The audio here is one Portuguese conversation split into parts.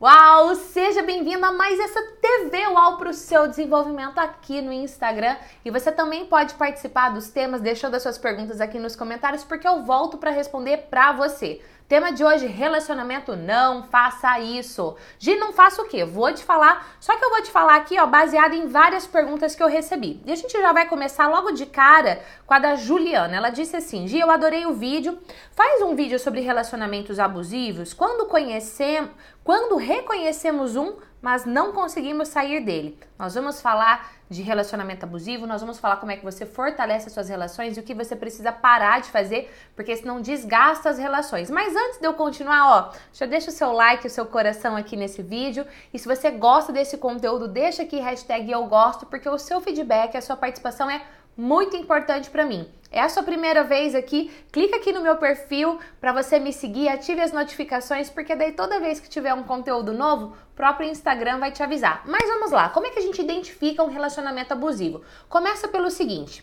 Uau! Seja bem-vindo a mais essa TV Uau para o seu desenvolvimento aqui no Instagram. E você também pode participar dos temas deixando as suas perguntas aqui nos comentários, porque eu volto para responder para você. Tema de hoje: relacionamento. Não faça isso. Gi, não faça o quê? Vou te falar. Só que eu vou te falar aqui, ó, baseado em várias perguntas que eu recebi. E a gente já vai começar logo de cara com a da Juliana. Ela disse assim: Gi, eu adorei o vídeo. Faz um vídeo sobre relacionamentos abusivos. Quando conhecemos, quando reconhecemos um, mas não conseguimos sair dele. Nós vamos falar de relacionamento abusivo, nós vamos falar como é que você fortalece as suas relações e o que você precisa parar de fazer, porque senão desgasta as relações. Mas antes de eu continuar, ó, já deixa o seu like, o seu coração aqui nesse vídeo. E se você gosta desse conteúdo, deixa aqui hashtag eu gosto, porque o seu feedback, a sua participação é muito importante para mim. É a sua primeira vez aqui? Clica aqui no meu perfil para você me seguir, ative as notificações, porque daí toda vez que tiver um conteúdo novo, o próprio Instagram vai te avisar. Mas vamos lá, como é que a gente identifica um relacionamento abusivo? Começa pelo seguinte: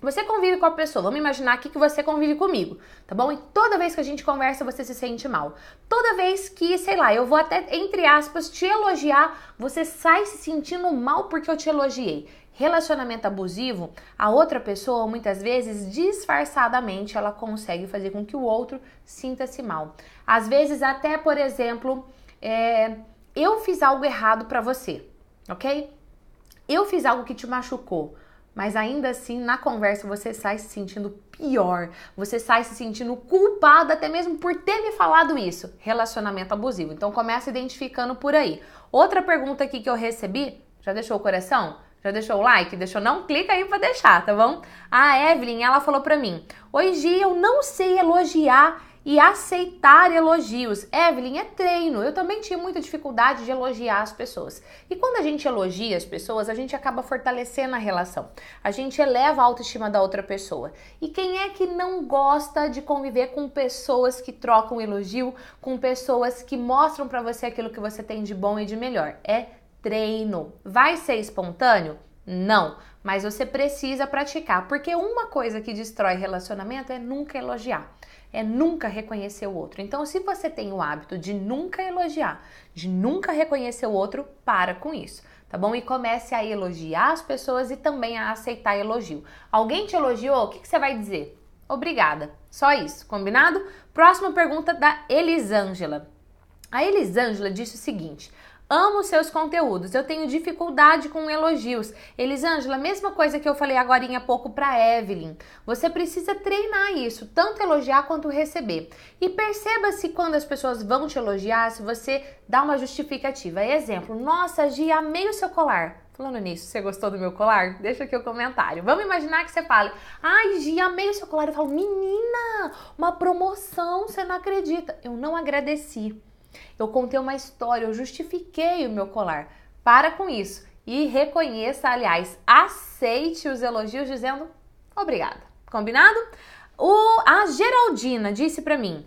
você convive com a pessoa, vamos imaginar aqui que você convive comigo, tá bom? E toda vez que a gente conversa, você se sente mal. Toda vez que, sei lá, eu vou até, entre aspas, te elogiar, você sai se sentindo mal porque eu te elogiei relacionamento abusivo, a outra pessoa muitas vezes disfarçadamente ela consegue fazer com que o outro sinta-se mal. Às vezes até, por exemplo, é, eu fiz algo errado para você, ok? Eu fiz algo que te machucou, mas ainda assim na conversa você sai se sentindo pior, você sai se sentindo culpado até mesmo por ter me falado isso. Relacionamento abusivo. Então começa identificando por aí. Outra pergunta aqui que eu recebi, já deixou o coração? Já deixou o like? Deixou? Não? Clica aí pra deixar, tá bom? A Evelyn, ela falou pra mim: Hoje eu não sei elogiar e aceitar elogios. Evelyn, é treino. Eu também tinha muita dificuldade de elogiar as pessoas. E quando a gente elogia as pessoas, a gente acaba fortalecendo a relação. A gente eleva a autoestima da outra pessoa. E quem é que não gosta de conviver com pessoas que trocam elogio, com pessoas que mostram para você aquilo que você tem de bom e de melhor? É treino. Vai ser espontâneo? Não, mas você precisa praticar, porque uma coisa que destrói relacionamento é nunca elogiar, é nunca reconhecer o outro. Então, se você tem o hábito de nunca elogiar, de nunca reconhecer o outro, para com isso, tá bom? E comece a elogiar as pessoas e também a aceitar elogio. Alguém te elogiou, o que, que você vai dizer? Obrigada, só isso, combinado? Próxima pergunta da Elisângela. A Elisângela disse o seguinte amo seus conteúdos. Eu tenho dificuldade com elogios. Elisângela, mesma coisa que eu falei agora há pouco para Evelyn. Você precisa treinar isso, tanto elogiar quanto receber. E perceba se quando as pessoas vão te elogiar, se você dá uma justificativa. Exemplo, nossa, Gi, amei o seu colar. Falando nisso, você gostou do meu colar? Deixa aqui o um comentário. Vamos imaginar que você fale, ai, Gi, amei o seu colar. Eu falo, menina, uma promoção, você não acredita. Eu não agradeci. Eu contei uma história, eu justifiquei o meu colar. Para com isso e reconheça, aliás, aceite os elogios dizendo obrigada. Combinado? O, a Geraldina disse para mim: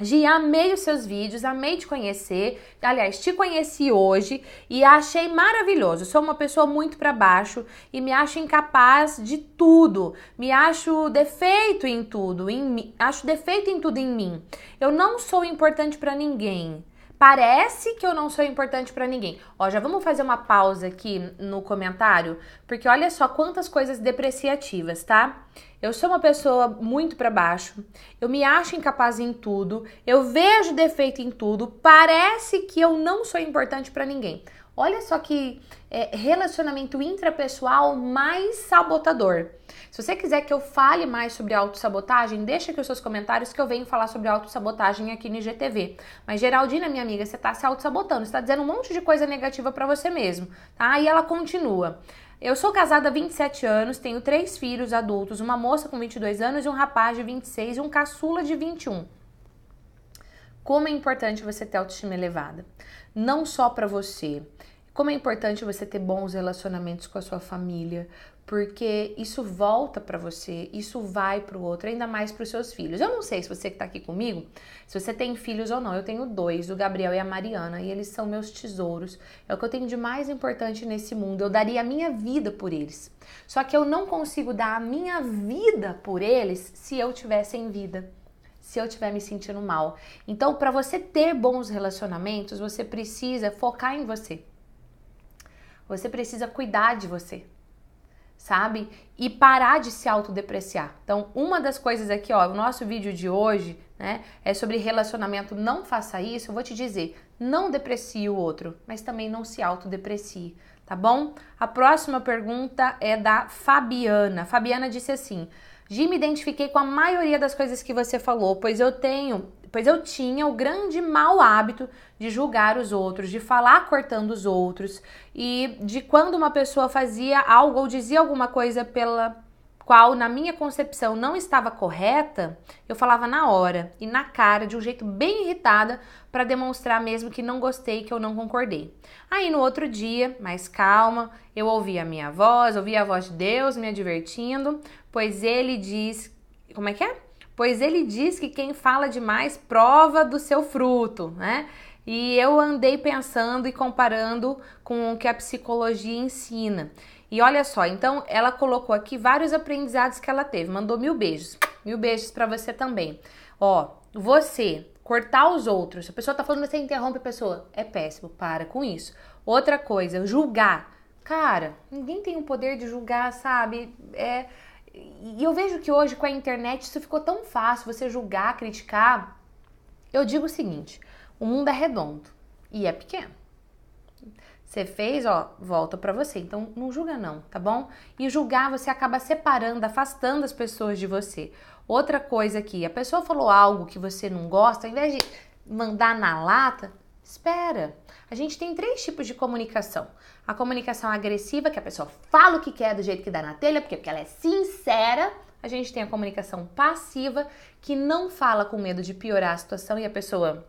Gi, amei os seus vídeos, amei te conhecer. Aliás, te conheci hoje e achei maravilhoso. Sou uma pessoa muito para baixo e me acho incapaz de tudo. Me acho defeito em tudo, em, acho defeito em tudo em mim. Eu não sou importante para ninguém. Parece que eu não sou importante para ninguém. Ó, já vamos fazer uma pausa aqui no comentário, porque olha só quantas coisas depreciativas, tá? Eu sou uma pessoa muito para baixo, eu me acho incapaz em tudo, eu vejo defeito em tudo, parece que eu não sou importante para ninguém. Olha só que é, relacionamento intrapessoal mais sabotador. Se você quiser que eu fale mais sobre autossabotagem, deixa aqui os seus comentários que eu venho falar sobre autossabotagem aqui no IGTV. Mas Geraldina, minha amiga, você está se autossabotando, você tá dizendo um monte de coisa negativa para você mesmo, tá? E ela continua. Eu sou casada há 27 anos, tenho três filhos adultos, uma moça com 22 anos e um rapaz de 26 e um caçula de 21 como é importante você ter autoestima elevada. Não só para você, como é importante você ter bons relacionamentos com a sua família, porque isso volta para você, isso vai para o outro, ainda mais para os seus filhos. Eu não sei se você que está aqui comigo, se você tem filhos ou não. Eu tenho dois, o Gabriel e a Mariana, e eles são meus tesouros. É o que eu tenho de mais importante nesse mundo. Eu daria a minha vida por eles. Só que eu não consigo dar a minha vida por eles se eu tivesse em vida se eu estiver me sentindo mal. Então, para você ter bons relacionamentos, você precisa focar em você. Você precisa cuidar de você. Sabe? E parar de se autodepreciar. Então, uma das coisas aqui, ó, o nosso vídeo de hoje, né, é sobre relacionamento, não faça isso. Eu vou te dizer, não deprecie o outro, mas também não se autodeprecie, tá bom? A próxima pergunta é da Fabiana. Fabiana disse assim: Jim, me identifiquei com a maioria das coisas que você falou, pois eu tenho, pois eu tinha o grande mau hábito de julgar os outros, de falar cortando os outros e de quando uma pessoa fazia algo ou dizia alguma coisa pela qual, na minha concepção, não estava correta, eu falava na hora e na cara, de um jeito bem irritada, para demonstrar mesmo que não gostei, que eu não concordei. Aí no outro dia, mais calma, eu ouvia a minha voz, ouvia a voz de Deus me advertindo, pois ele diz. Como é que é? Pois ele diz que quem fala demais prova do seu fruto, né? E eu andei pensando e comparando com o que a psicologia ensina. E olha só, então ela colocou aqui vários aprendizados que ela teve. Mandou mil beijos. Mil beijos para você também. Ó, você cortar os outros. A pessoa tá falando, você interrompe a pessoa. É péssimo, para com isso. Outra coisa, julgar. Cara, ninguém tem o poder de julgar, sabe? É e eu vejo que hoje com a internet isso ficou tão fácil você julgar, criticar. Eu digo o seguinte: o mundo é redondo e é pequeno. Você fez, ó, volta para você. Então não julga não, tá bom? E julgar você acaba separando, afastando as pessoas de você. Outra coisa aqui, a pessoa falou algo que você não gosta, ao invés de mandar na lata, espera. A gente tem três tipos de comunicação. A comunicação agressiva, que a pessoa fala o que quer do jeito que dá na telha, porque, porque ela é sincera. A gente tem a comunicação passiva, que não fala com medo de piorar a situação e a pessoa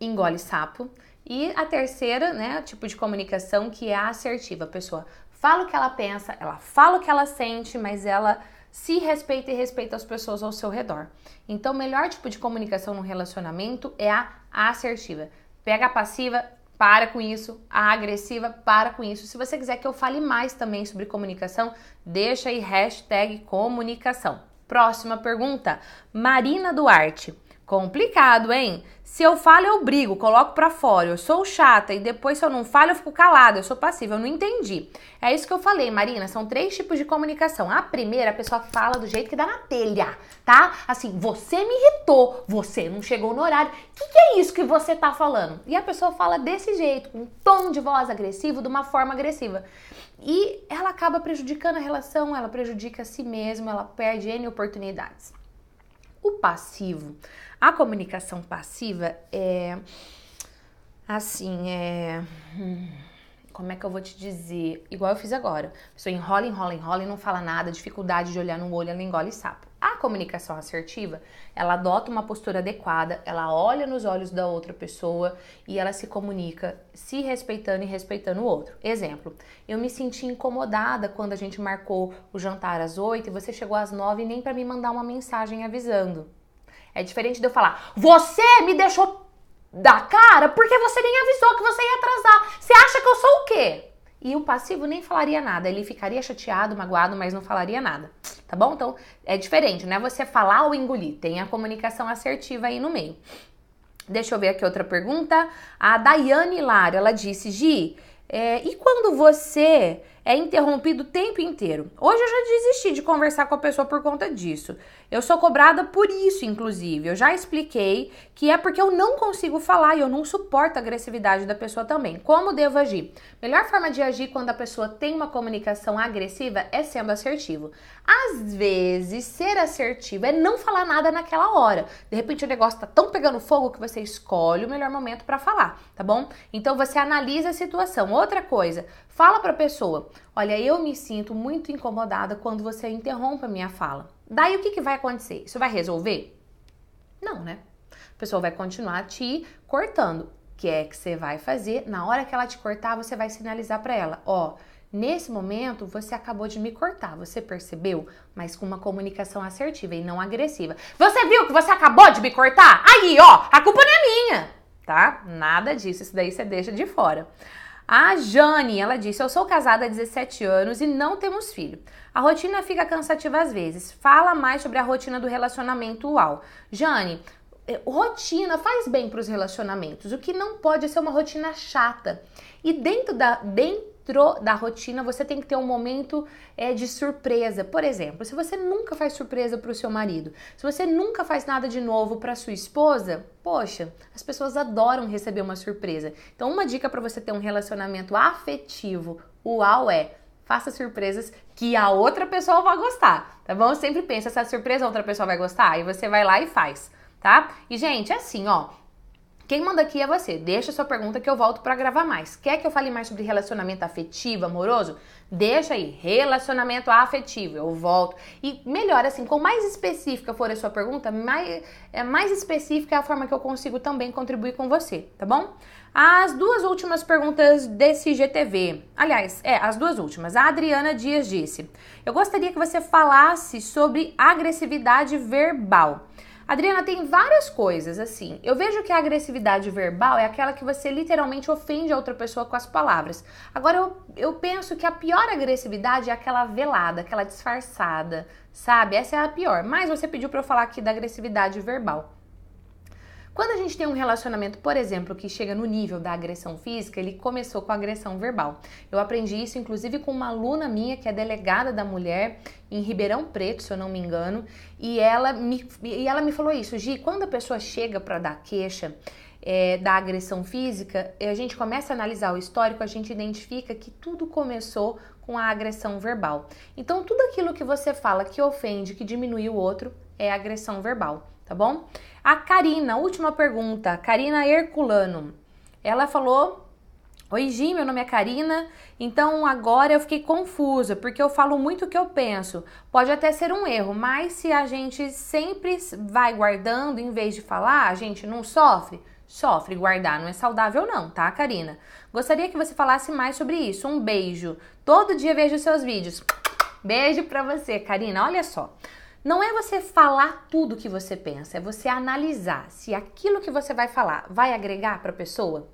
engole sapo. E a terceira, né, tipo de comunicação que é a assertiva. A pessoa fala o que ela pensa, ela fala o que ela sente, mas ela se respeita e respeita as pessoas ao seu redor. Então, o melhor tipo de comunicação no relacionamento é a assertiva. Pega a passiva, para com isso. A agressiva, para com isso. Se você quiser que eu fale mais também sobre comunicação, deixa aí hashtag comunicação. Próxima pergunta. Marina Duarte. Complicado, hein? Se eu falo, eu brigo, coloco pra fora, eu sou chata e depois se eu não falo, eu fico calada, eu sou passiva, eu não entendi. É isso que eu falei, Marina, são três tipos de comunicação. A primeira, a pessoa fala do jeito que dá na telha, tá? Assim, você me irritou, você não chegou no horário, o que, que, é isso que você tá falando? E a pessoa fala desse jeito, com um tom de voz agressivo, de uma forma agressiva. E ela acaba prejudicando a relação, ela prejudica a si mesma, ela perde N oportunidades. O passivo. A comunicação passiva é assim, é hum, como é que eu vou te dizer? Igual eu fiz agora. A pessoa enrola, enrola, enrola e não fala nada, dificuldade de olhar no olho, ela engole sapo. A comunicação assertiva, ela adota uma postura adequada, ela olha nos olhos da outra pessoa e ela se comunica se respeitando e respeitando o outro. Exemplo, eu me senti incomodada quando a gente marcou o jantar às oito e você chegou às nove e nem para me mandar uma mensagem avisando. É diferente de eu falar, você me deixou da cara porque você nem avisou que você ia atrasar. Você acha que eu sou o quê? E o passivo nem falaria nada, ele ficaria chateado, magoado, mas não falaria nada. Tá bom? Então é diferente, né? Você falar ou engolir. Tem a comunicação assertiva aí no meio. Deixa eu ver aqui outra pergunta. A Daiane Lara, ela disse: Gi, é, e quando você é interrompido o tempo inteiro. Hoje eu já desisti de conversar com a pessoa por conta disso. Eu sou cobrada por isso, inclusive. Eu já expliquei que é porque eu não consigo falar e eu não suporto a agressividade da pessoa também. Como devo agir? Melhor forma de agir quando a pessoa tem uma comunicação agressiva é sendo assertivo. Às vezes, ser assertivo é não falar nada naquela hora. De repente o negócio tá tão pegando fogo que você escolhe o melhor momento para falar, tá bom? Então você analisa a situação. Outra coisa, Fala para a pessoa: Olha, eu me sinto muito incomodada quando você interrompe a minha fala. Daí o que, que vai acontecer? Isso vai resolver? Não, né? A pessoa vai continuar te cortando. O que é que você vai fazer? Na hora que ela te cortar, você vai sinalizar para ela: Ó, nesse momento você acabou de me cortar, você percebeu? Mas com uma comunicação assertiva e não agressiva. Você viu que você acabou de me cortar? Aí, ó, a culpa não é minha, tá? Nada disso, isso daí você deixa de fora. A Jane, ela disse: Eu sou casada há 17 anos e não temos filho. A rotina fica cansativa às vezes. Fala mais sobre a rotina do relacionamento UAU. Jane, eh, rotina faz bem para os relacionamentos. O que não pode é ser uma rotina chata. E dentro da, dentro da rotina, você tem que ter um momento é, de surpresa. Por exemplo, se você nunca faz surpresa para o seu marido, se você nunca faz nada de novo para sua esposa, poxa, as pessoas adoram receber uma surpresa. Então, uma dica para você ter um relacionamento afetivo, uau, é faça surpresas que a outra pessoa vai gostar, tá bom? sempre pensa, essa surpresa a outra pessoa vai gostar, aí você vai lá e faz, tá? E, gente, é assim, ó, quem manda aqui é você. Deixa sua pergunta que eu volto para gravar mais. Quer que eu fale mais sobre relacionamento afetivo, amoroso? Deixa aí, relacionamento afetivo, eu volto. E melhor assim, com mais específica for a sua pergunta, mais, é, mais específica é a forma que eu consigo também contribuir com você, tá bom? As duas últimas perguntas desse GTV. Aliás, é, as duas últimas. A Adriana Dias disse: Eu gostaria que você falasse sobre agressividade verbal. Adriana, tem várias coisas assim. Eu vejo que a agressividade verbal é aquela que você literalmente ofende a outra pessoa com as palavras. Agora, eu, eu penso que a pior agressividade é aquela velada, aquela disfarçada, sabe? Essa é a pior. Mas você pediu para eu falar aqui da agressividade verbal. Quando a gente tem um relacionamento, por exemplo, que chega no nível da agressão física, ele começou com agressão verbal. Eu aprendi isso, inclusive, com uma aluna minha que é delegada da mulher em Ribeirão Preto, se eu não me engano, e ela me, e ela me falou isso, Gi, quando a pessoa chega para dar queixa, é, da agressão física, eh, a gente começa a analisar o histórico, a gente identifica que tudo começou com a agressão verbal. Então, tudo aquilo que você fala que ofende, que diminui o outro, é agressão verbal, tá bom? A Karina, última pergunta, Karina Herculano. Ela falou: Oi, Gi, meu nome é Karina. Então agora eu fiquei confusa, porque eu falo muito o que eu penso. Pode até ser um erro, mas se a gente sempre vai guardando em vez de falar, a gente não sofre? Sofre guardar, não é saudável não, tá, Karina? Gostaria que você falasse mais sobre isso. Um beijo. Todo dia vejo seus vídeos. Beijo pra você, Karina. Olha só. Não é você falar tudo que você pensa, é você analisar se aquilo que você vai falar vai agregar para a pessoa,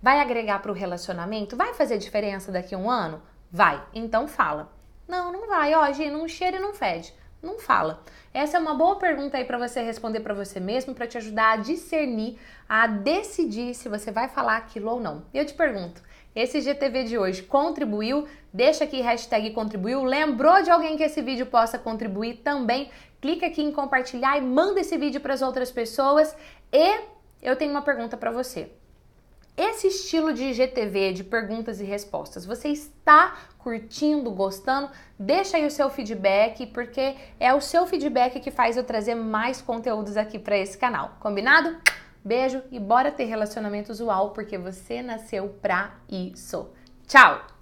vai agregar para o relacionamento, vai fazer diferença daqui a um ano? Vai, então fala. Não, não vai, ó, gente, não cheira e não fede. Não fala. Essa é uma boa pergunta aí para você responder para você mesmo, para te ajudar a discernir, a decidir se você vai falar aquilo ou não. Eu te pergunto, esse GTV de hoje contribuiu? Deixa aqui hashtag contribuiu. Lembrou de alguém que esse vídeo possa contribuir também? Clica aqui em compartilhar e manda esse vídeo para as outras pessoas. E eu tenho uma pergunta para você. Esse estilo de GTV de perguntas e respostas, você está curtindo, gostando? Deixa aí o seu feedback, porque é o seu feedback que faz eu trazer mais conteúdos aqui para esse canal. Combinado? Beijo e bora ter relacionamento usual porque você nasceu pra isso. Tchau!